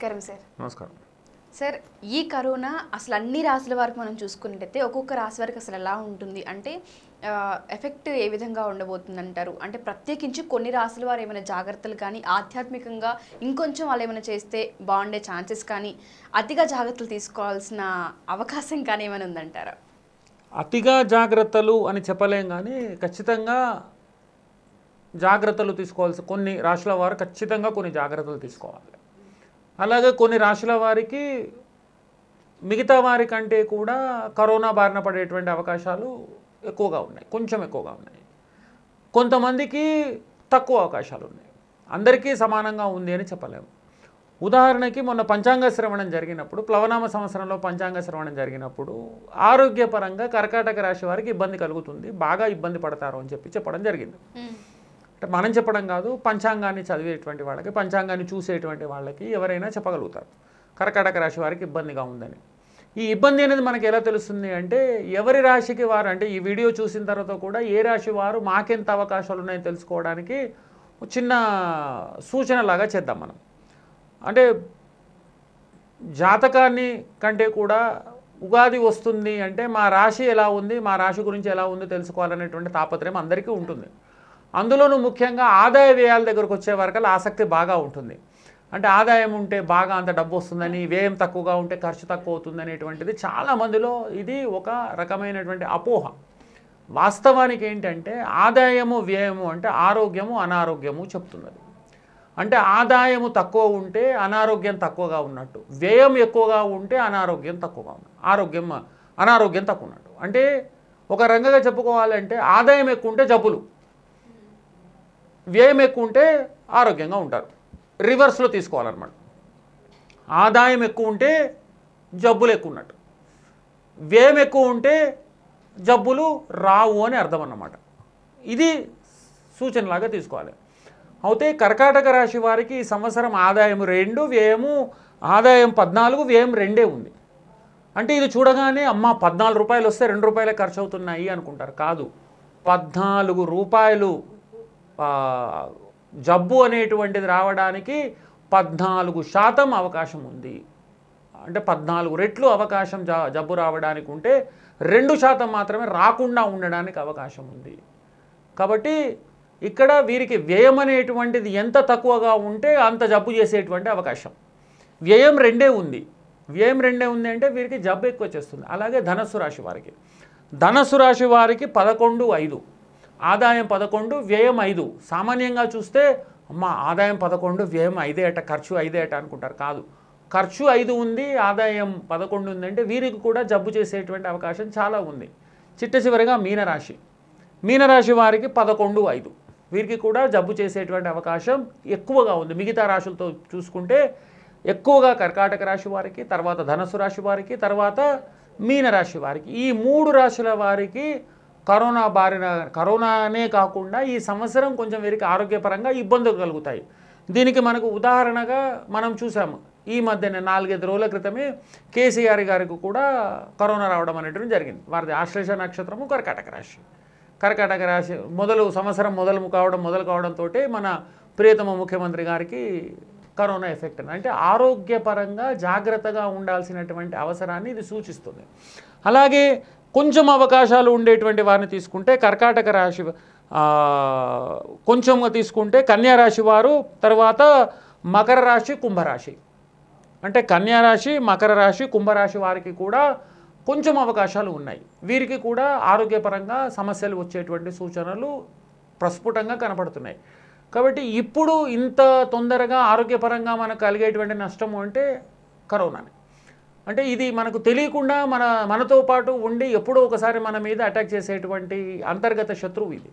నమస్కారం సార్ నమస్కారం సార్ ఈ కరోనా అసలు అన్ని రాశుల వరకు మనం చూసుకున్నట్టయితే ఒక్కొక్క రాశి వరకు అసలు ఎలా ఉంటుంది అంటే ఎఫెక్ట్ ఏ విధంగా ఉండబోతుంది అంటారు అంటే ప్రత్యేకించి కొన్ని రాశుల వారు ఏమైనా జాగ్రత్తలు కానీ ఆధ్యాత్మికంగా ఇంకొంచెం వాళ్ళు ఏమైనా చేస్తే బాగుండే ఛాన్సెస్ కానీ అతిగా జాగ్రత్తలు తీసుకోవాల్సిన అవకాశం కానీ ఏమైనా ఉందంటారా అతిగా జాగ్రత్తలు అని చెప్పలేం కానీ ఖచ్చితంగా జాగ్రత్తలు తీసుకోవాల్సి కొన్ని రాశుల వారు ఖచ్చితంగా కొన్ని జాగ్రత్తలు తీసుకోవాలి అలాగే కొన్ని రాశుల వారికి మిగతా వారి కంటే కూడా కరోనా బారిన పడేటువంటి అవకాశాలు ఎక్కువగా ఉన్నాయి కొంచెం ఎక్కువగా ఉన్నాయి కొంతమందికి తక్కువ అవకాశాలు ఉన్నాయి అందరికీ సమానంగా ఉంది అని చెప్పలేము ఉదాహరణకి మొన్న పంచాంగ శ్రవణం జరిగినప్పుడు ప్లవనామ సంవత్సరంలో పంచాంగ శ్రవణం జరిగినప్పుడు ఆరోగ్యపరంగా కర్కాటక రాశి వారికి ఇబ్బంది కలుగుతుంది బాగా ఇబ్బంది పడతారు అని చెప్పి చెప్పడం జరిగింది అంటే మనం చెప్పడం కాదు పంచాంగాన్ని చదివేటువంటి వాళ్ళకి పంచాంగాన్ని చూసేటువంటి వాళ్ళకి ఎవరైనా చెప్పగలుగుతారు కర్కాటక రాశి వారికి ఇబ్బందిగా ఉందని ఈ ఇబ్బంది అనేది మనకు ఎలా తెలుస్తుంది అంటే ఎవరి రాశికి వారు అంటే ఈ వీడియో చూసిన తర్వాత కూడా ఏ రాశి వారు మాకెంత అవకాశాలు ఉన్నాయో తెలుసుకోవడానికి చిన్న సూచనలాగా చేద్దాం మనం అంటే జాతకాన్ని కంటే కూడా ఉగాది వస్తుంది అంటే మా రాశి ఎలా ఉంది మా రాశి గురించి ఎలా ఉంది తెలుసుకోవాలనేటువంటి తాపత్రయం అందరికీ ఉంటుంది అందులోనూ ముఖ్యంగా ఆదాయ వ్యయాల దగ్గరకు వచ్చే వరకు ఆసక్తి బాగా ఉంటుంది అంటే ఆదాయం ఉంటే బాగా అంత డబ్బు వస్తుందని వ్యయం తక్కువగా ఉంటే ఖర్చు తక్కువ అవుతుంది అనేటువంటిది చాలామందిలో ఇది ఒక రకమైనటువంటి అపోహ వాస్తవానికి ఏంటంటే ఆదాయము వ్యయము అంటే ఆరోగ్యము అనారోగ్యము చెప్తున్నది అంటే ఆదాయము తక్కువ ఉంటే అనారోగ్యం తక్కువగా ఉన్నట్టు వ్యయం ఎక్కువగా ఉంటే అనారోగ్యం తక్కువగా ఉన్న ఆరోగ్యం అనారోగ్యం తక్కువ ఉన్నట్టు అంటే ఒక రంగంగా చెప్పుకోవాలంటే ఆదాయం ఎక్కువ ఉంటే జబ్బులు వ్యయం ఎక్కువ ఉంటే ఆరోగ్యంగా ఉంటారు రివర్స్లో తీసుకోవాలన్నమాట ఆదాయం ఎక్కువ ఉంటే జబ్బులు ఎక్కువ ఉన్నట్టు వ్యయం ఎక్కువ ఉంటే జబ్బులు రావు అని అర్థం అన్నమాట ఇది సూచనలాగా తీసుకోవాలి అయితే కర్కాటక రాశి వారికి ఈ సంవత్సరం ఆదాయం రెండు వ్యయము ఆదాయం పద్నాలుగు వ్యయం రెండే ఉంది అంటే ఇది చూడగానే అమ్మ పద్నాలుగు రూపాయలు వస్తే రెండు రూపాయలే ఖర్చు అవుతున్నాయి అనుకుంటారు కాదు పద్నాలుగు రూపాయలు జబ్బు అనేటువంటిది రావడానికి పద్నాలుగు శాతం అవకాశం ఉంది అంటే పద్నాలుగు రెట్లు అవకాశం జబ్బు రావడానికి ఉంటే రెండు శాతం మాత్రమే రాకుండా ఉండడానికి అవకాశం ఉంది కాబట్టి ఇక్కడ వీరికి వ్యయం అనేటువంటిది ఎంత తక్కువగా ఉంటే అంత జబ్బు చేసేటువంటి అవకాశం వ్యయం రెండే ఉంది వ్యయం రెండే ఉంది అంటే వీరికి జబ్బు ఎక్కువ చేస్తుంది అలాగే ధనస్సు రాశి వారికి ధనస్సు రాశి వారికి పదకొండు ఐదు ఆదాయం పదకొండు వ్యయం ఐదు సామాన్యంగా చూస్తే అమ్మ ఆదాయం పదకొండు వ్యయం ఐదే అట ఖర్చు ఐదే అట అనుకుంటారు కాదు ఖర్చు ఐదు ఉంది ఆదాయం పదకొండు ఉందంటే వీరికి కూడా జబ్బు చేసేటువంటి అవకాశం చాలా ఉంది చిట్ట చివరిగా మీనరాశి మీనరాశి వారికి పదకొండు ఐదు వీరికి కూడా జబ్బు చేసేటువంటి అవకాశం ఎక్కువగా ఉంది మిగతా రాశులతో చూసుకుంటే ఎక్కువగా కర్కాటక రాశి వారికి తర్వాత ధనస్సు రాశి వారికి తర్వాత మీనరాశి వారికి ఈ మూడు రాశుల వారికి కరోనా బారిన కరోనానే కాకుండా ఈ సంవత్సరం కొంచెం వీరికి ఆరోగ్యపరంగా ఇబ్బందులు కలుగుతాయి దీనికి మనకు ఉదాహరణగా మనం చూసాము ఈ మధ్యనే నాలుగైదు రోజుల క్రితమే కేసీఆర్ గారికి కూడా కరోనా రావడం అనేటువంటి జరిగింది వారిది ఆశ్లేష నక్షత్రము కర్కాటక రాశి కర్కాటక రాశి మొదలు సంవత్సరం మొదలు కావడం మొదలు కావడంతో మన ప్రియతమ ముఖ్యమంత్రి గారికి కరోనా ఎఫెక్ట్ అని అంటే ఆరోగ్యపరంగా జాగ్రత్తగా ఉండాల్సినటువంటి అవసరాన్ని ఇది సూచిస్తుంది అలాగే కొంచెం అవకాశాలు ఉండేటువంటి వారిని తీసుకుంటే కర్కాటక రాశి కొంచెంగా తీసుకుంటే కన్యారాశి వారు తర్వాత మకర రాశి కుంభరాశి అంటే కన్యారాశి మకర రాశి కుంభరాశి వారికి కూడా కొంచెం అవకాశాలు ఉన్నాయి వీరికి కూడా ఆరోగ్యపరంగా సమస్యలు వచ్చేటువంటి సూచనలు ప్రస్ఫుటంగా కనపడుతున్నాయి కాబట్టి ఇప్పుడు ఇంత తొందరగా ఆరోగ్యపరంగా మనకు కలిగేటువంటి నష్టము అంటే కరోనానే అంటే ఇది మనకు తెలియకుండా మన మనతో పాటు ఉండి ఎప్పుడో ఒకసారి మన మీద అటాక్ చేసేటువంటి అంతర్గత శత్రువు ఇది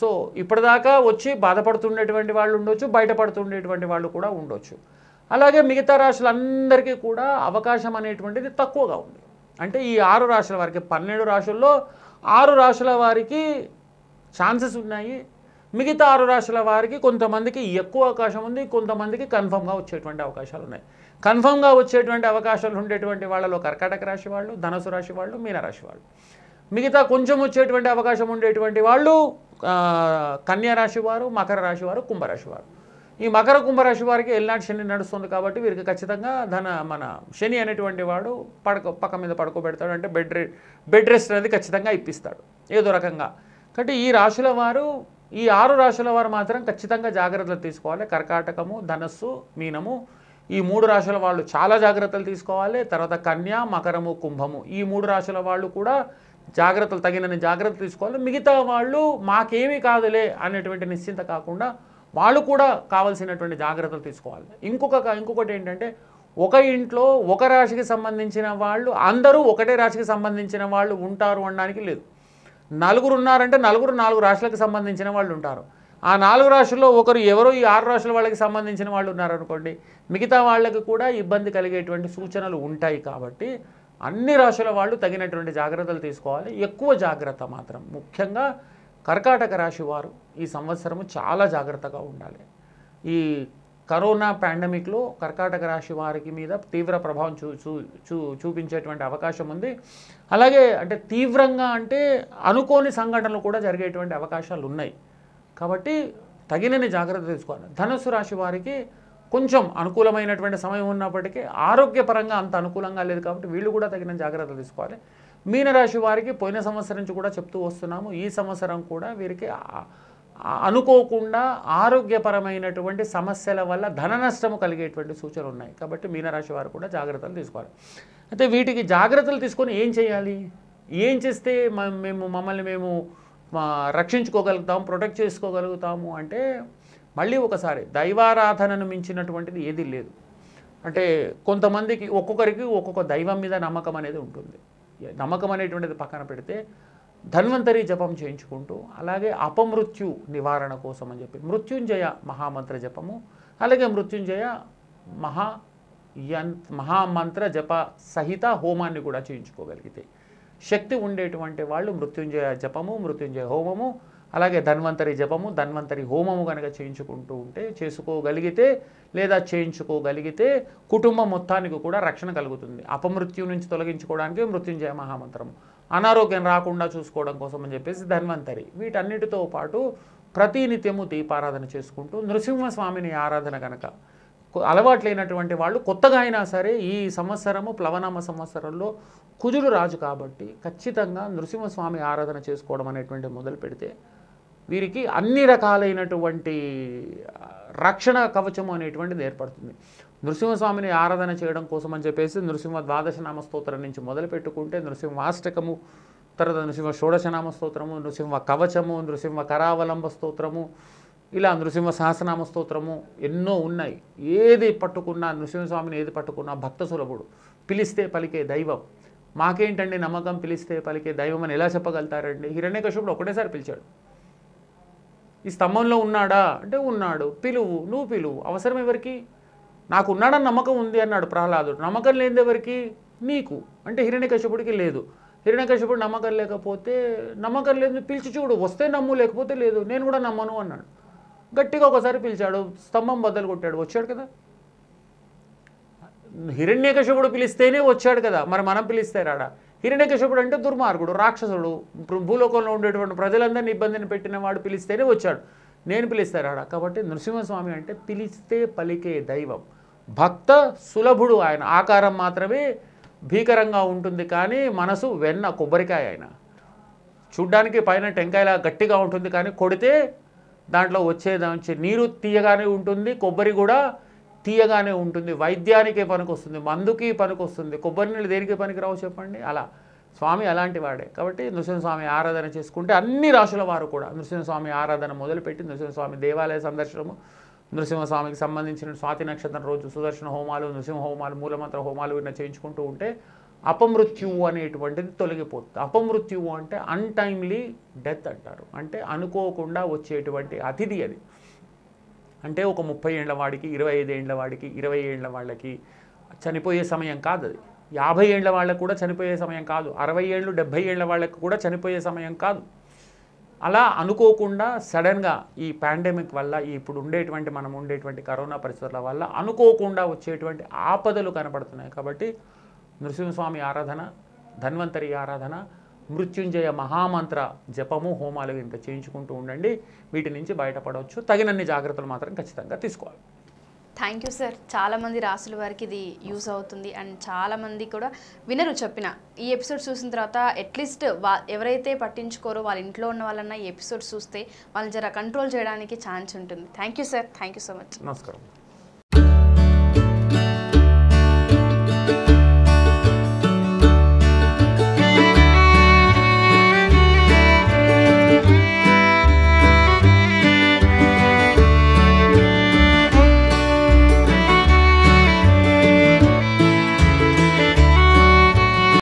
సో ఇప్పటిదాకా వచ్చి బాధపడుతుండేటువంటి వాళ్ళు ఉండొచ్చు బయటపడుతుండేటువంటి వాళ్ళు కూడా ఉండొచ్చు అలాగే మిగతా రాష్ట్రాలందరికీ కూడా అవకాశం అనేటువంటిది తక్కువగా ఉంది అంటే ఈ ఆరు రాష్ట్రాల వారికి పన్నెండు రాష్ట్రాల్లో ఆరు రాష్ట్రాల వారికి ఛాన్సెస్ ఉన్నాయి మిగతా ఆరు రాష్ట్రాల వారికి కొంతమందికి ఎక్కువ అవకాశం ఉంది కొంతమందికి కన్ఫామ్గా వచ్చేటువంటి అవకాశాలు ఉన్నాయి కన్ఫామ్గా వచ్చేటువంటి అవకాశాలు ఉండేటువంటి వాళ్ళలో కర్కాటక రాశి వాళ్ళు ధనసు రాశి వాళ్ళు మీనరాశి వాళ్ళు మిగతా కొంచెం వచ్చేటువంటి అవకాశం ఉండేటువంటి వాళ్ళు కన్యా రాశి వారు మకర రాశి వారు కుంభరాశి వారు ఈ మకర కుంభరాశి వారికి ఎల్నాటి శని నడుస్తుంది కాబట్టి వీరికి ఖచ్చితంగా ధన మన శని అనేటువంటి వాడు పడక పక్క మీద పడుకోబెడతాడు అంటే బెడ్ బెడ్ రెస్ట్ అనేది ఖచ్చితంగా ఇప్పిస్తాడు ఏదో రకంగా కాబట్టి ఈ రాశుల వారు ఈ ఆరు రాశుల వారు మాత్రం ఖచ్చితంగా జాగ్రత్తలు తీసుకోవాలి కర్కాటకము ధనస్సు మీనము ఈ మూడు రాశుల వాళ్ళు చాలా జాగ్రత్తలు తీసుకోవాలి తర్వాత కన్యా మకరము కుంభము ఈ మూడు రాశుల వాళ్ళు కూడా జాగ్రత్తలు తగినన్ని జాగ్రత్తలు తీసుకోవాలి మిగతా వాళ్ళు మాకేమీ కాదులే అనేటువంటి నిశ్చింత కాకుండా వాళ్ళు కూడా కావాల్సినటువంటి జాగ్రత్తలు తీసుకోవాలి ఇంకొక ఇంకొకటి ఏంటంటే ఒక ఇంట్లో ఒక రాశికి సంబంధించిన వాళ్ళు అందరూ ఒకటే రాశికి సంబంధించిన వాళ్ళు ఉంటారు అనడానికి లేదు నలుగురు ఉన్నారంటే నలుగురు నాలుగు రాశులకు సంబంధించిన వాళ్ళు ఉంటారు ఆ నాలుగు రాష్ట్రాల్లో ఒకరు ఎవరో ఈ ఆరు రాష్ట్రాల వాళ్ళకి సంబంధించిన వాళ్ళు ఉన్నారనుకోండి మిగతా వాళ్ళకి కూడా ఇబ్బంది కలిగేటువంటి సూచనలు ఉంటాయి కాబట్టి అన్ని రాష్ట్రాల వాళ్ళు తగినటువంటి జాగ్రత్తలు తీసుకోవాలి ఎక్కువ జాగ్రత్త మాత్రం ముఖ్యంగా కర్కాటక రాశి వారు ఈ సంవత్సరము చాలా జాగ్రత్తగా ఉండాలి ఈ కరోనా పాండమిక్లో కర్కాటక రాశి వారికి మీద తీవ్ర ప్రభావం చూ చూ చూ చూపించేటువంటి అవకాశం ఉంది అలాగే అంటే తీవ్రంగా అంటే అనుకోని సంఘటనలు కూడా జరిగేటువంటి అవకాశాలు ఉన్నాయి కాబట్టి తగినని జాగ్రత్త తీసుకోవాలి ధనుసు రాశి వారికి కొంచెం అనుకూలమైనటువంటి సమయం ఉన్నప్పటికీ ఆరోగ్యపరంగా అంత అనుకూలంగా లేదు కాబట్టి వీళ్ళు కూడా తగిన జాగ్రత్తలు తీసుకోవాలి మీనరాశి వారికి పోయిన సంవత్సరం నుంచి కూడా చెప్తూ వస్తున్నాము ఈ సంవత్సరం కూడా వీరికి అనుకోకుండా ఆరోగ్యపరమైనటువంటి సమస్యల వల్ల ధన నష్టము కలిగేటువంటి సూచనలు ఉన్నాయి కాబట్టి మీనరాశి వారు కూడా జాగ్రత్తలు తీసుకోవాలి అయితే వీటికి జాగ్రత్తలు తీసుకొని ఏం చేయాలి ఏం చేస్తే మేము మమ్మల్ని మేము రక్షించుకోగలుగుతాము రక్షించుకోగలుగుతాం ప్రొటెక్ట్ చేసుకోగలుగుతాము అంటే మళ్ళీ ఒకసారి దైవారాధనను మించినటువంటిది ఏదీ లేదు అంటే కొంతమందికి ఒక్కొక్కరికి ఒక్కొక్క దైవం మీద నమ్మకం అనేది ఉంటుంది నమ్మకం అనేటువంటిది పక్కన పెడితే ధన్వంతరి జపం చేయించుకుంటూ అలాగే అపమృత్యు నివారణ కోసం అని చెప్పి మృత్యుంజయ మహామంత్ర జపము అలాగే మృత్యుంజయ మహా మహామంత్ర జప సహిత హోమాన్ని కూడా చేయించుకోగలిగితే శక్తి ఉండేటువంటి వాళ్ళు మృత్యుంజయ జపము మృత్యుంజయ హోమము అలాగే ధన్వంతరి జపము ధన్వంతరి హోమము కనుక చేయించుకుంటూ ఉంటే చేసుకోగలిగితే లేదా చేయించుకోగలిగితే కుటుంబం మొత్తానికి కూడా రక్షణ కలుగుతుంది అపమృత్యు నుంచి తొలగించుకోవడానికి మృత్యుంజయ మహామంత్రము అనారోగ్యం రాకుండా చూసుకోవడం కోసం అని చెప్పేసి ధన్వంతరి వీటన్నిటితో పాటు ప్రతినిత్యము దీపారాధన చేసుకుంటూ నృసింహస్వామిని ఆరాధన కనుక అలవాటు లేనటువంటి వాళ్ళు కొత్తగా అయినా సరే ఈ సంవత్సరము ప్లవనామ సంవత్సరంలో కుజుడు రాజు కాబట్టి ఖచ్చితంగా నృసింహస్వామి ఆరాధన చేసుకోవడం అనేటువంటి మొదలు పెడితే వీరికి అన్ని రకాలైనటువంటి రక్షణ కవచము అనేటువంటిది ఏర్పడుతుంది నృసింహస్వామిని ఆరాధన చేయడం కోసం అని చెప్పేసి నృసింహ ద్వాదశనామ స్తోత్రం నుంచి మొదలు పెట్టుకుంటే నృసింహాష్టకము తర్వాత నృసింహ షోడశనామ స్తోత్రము నృసింహ కవచము నృసింహ కరావలంబ స్తోత్రము ఇలా నృసింహ సహస్రనామ స్తోత్రము ఎన్నో ఉన్నాయి ఏది పట్టుకున్నా నృసింహస్వామిని ఏది పట్టుకున్నా భక్త సులభుడు పిలిస్తే పలికే దైవం మాకేంటండి నమ్మకం పిలిస్తే పలికే దైవం అని ఎలా చెప్పగలుగుతారండి కశ్యపుడు ఒకటేసారి పిలిచాడు ఈ స్తంభంలో ఉన్నాడా అంటే ఉన్నాడు పిలువు నువ్వు పిలువు అవసరం ఎవరికి నాకు ఉన్నాడని నమ్మకం ఉంది అన్నాడు ప్రహ్లాదుడు నమ్మకం లేని ఎవరికి నీకు అంటే హిరణ్యకశుపుడికి లేదు హిరణ్యకశుపుడు నమ్మకం లేకపోతే నమ్మకం లేదు పిలిచి చూడు వస్తే నమ్ము లేకపోతే లేదు నేను కూడా నమ్మను అన్నాడు గట్టిగా ఒకసారి పిలిచాడు స్తంభం బద్దలు కొట్టాడు వచ్చాడు కదా హిరణ్యకశపుడు పిలిస్తేనే వచ్చాడు కదా మరి మనం పిలిస్తే రాడా హిరణ్యకశపుడు అంటే దుర్మార్గుడు రాక్షసుడు భూలోకంలో ఉండేటువంటి ప్రజలందరినీ ఇబ్బందిని పెట్టిన వాడు పిలిస్తేనే వచ్చాడు నేను పిలిస్తే రాడా కాబట్టి నృసింహస్వామి అంటే పిలిస్తే పలికే దైవం భక్త సులభుడు ఆయన ఆకారం మాత్రమే భీకరంగా ఉంటుంది కానీ మనసు వెన్న కొబ్బరికాయ ఆయన చూడ్డానికి పైన టెంకాయలా గట్టిగా ఉంటుంది కానీ కొడితే దాంట్లో వచ్చేదాంచి నీరు తీయగానే ఉంటుంది కొబ్బరి కూడా తీయగానే ఉంటుంది వైద్యానికే వస్తుంది మందుకి వస్తుంది కొబ్బరి నీళ్ళు దేనికి పనికిరావు చెప్పండి అలా స్వామి అలాంటి వాడే కాబట్టి నృసింహస్వామి ఆరాధన చేసుకుంటే అన్ని రాశుల వారు కూడా నృసింహస్వామి ఆరాధన మొదలుపెట్టి నృసింహస్వామి దేవాలయ సందర్శనము నృసింహస్వామికి సంబంధించిన స్వాతి నక్షత్రం రోజు సుదర్శన హోమాలు నృసింహ హోమాలు మూలమంత్ర హోమాలు ఇలా చేయించుకుంటూ ఉంటే అపమృత్యువు అనేటువంటిది తొలగిపోతుంది అపమృత్యువు అంటే అన్టైమ్లీ డెత్ అంటారు అంటే అనుకోకుండా వచ్చేటువంటి అతిథి అది అంటే ఒక ముప్పై ఏళ్ళ వాడికి ఇరవై ఐదేళ్ల వాడికి ఇరవై ఏళ్ళ వాళ్ళకి చనిపోయే సమయం కాదు అది యాభై ఏళ్ల వాళ్ళకు కూడా చనిపోయే సమయం కాదు అరవై ఏళ్ళు డెబ్భై ఏళ్ల వాళ్ళకు కూడా చనిపోయే సమయం కాదు అలా అనుకోకుండా సడన్గా ఈ పాండమిక్ వల్ల ఇప్పుడు ఉండేటువంటి మనం ఉండేటువంటి కరోనా పరిస్థితుల వల్ల అనుకోకుండా వచ్చేటువంటి ఆపదలు కనబడుతున్నాయి కాబట్టి నృసింహస్వామి ఆరాధన ధన్వంతరి ఆరాధన మృత్యుంజయ మహామంత్ర జపము హోమాలు ఇంత చేయించుకుంటూ ఉండండి వీటి నుంచి బయటపడవచ్చు తగినన్ని జాగ్రత్తలు మాత్రం ఖచ్చితంగా తీసుకోవాలి థ్యాంక్ యూ సార్ చాలామంది రాసుల వారికి ఇది యూస్ అవుతుంది అండ్ చాలామంది కూడా వినరు చెప్పిన ఈ ఎపిసోడ్ చూసిన తర్వాత అట్లీస్ట్ వా ఎవరైతే పట్టించుకోరో వాళ్ళ ఇంట్లో ఉన్న వాళ్ళన్న ఈ ఎపిసోడ్ చూస్తే వాళ్ళని జర కంట్రోల్ చేయడానికి ఛాన్స్ ఉంటుంది thank you sir thank you so much నమస్కారం